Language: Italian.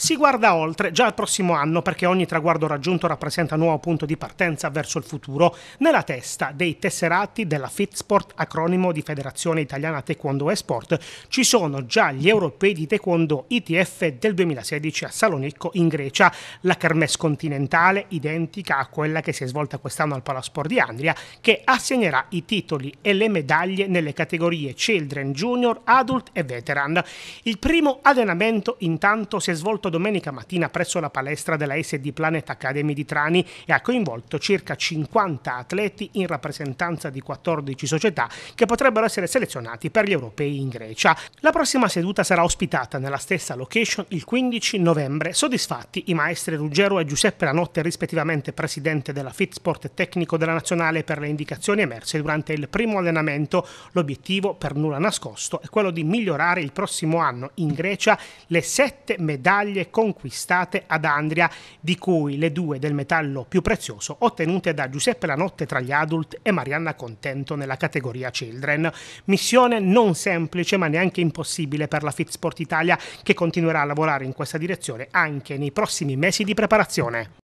Si guarda oltre, già al prossimo anno, perché ogni traguardo raggiunto rappresenta un nuovo punto di partenza verso il futuro, nella testa dei tesserati della FitSport, acronimo di Federazione Italiana Taekwondo e Sport, ci sono già gli europei di Taekwondo ITF del 2016 a Salonicco in Grecia, la Kermes continentale identica a quella che si è svolta quest'anno al Palasport di Andria, che assegnerà i titoli e le medaglie nelle categorie Children, Junior, Adult e Veteran. Il primo allenamento intanto si è svolto partecipato domenica mattina presso la palestra della SD Planet Academy di Trani e ha coinvolto circa 50 atleti in rappresentanza di 14 società che potrebbero essere selezionati per gli europei in Grecia. La prossima seduta sarà ospitata nella stessa location il 15 novembre. Soddisfatti i maestri Ruggero e Giuseppe Lanotte, rispettivamente presidente della Fitsport e tecnico della nazionale, per le indicazioni emerse durante il primo allenamento. L'obiettivo, per nulla nascosto, è quello di migliorare il prossimo anno in Grecia le sette medaglie medaglie conquistate ad Andria, di cui le due del metallo più prezioso ottenute da Giuseppe Lanotte tra gli adult e Marianna Contento nella categoria children. Missione non semplice ma neanche impossibile per la Fitsport Italia che continuerà a lavorare in questa direzione anche nei prossimi mesi di preparazione.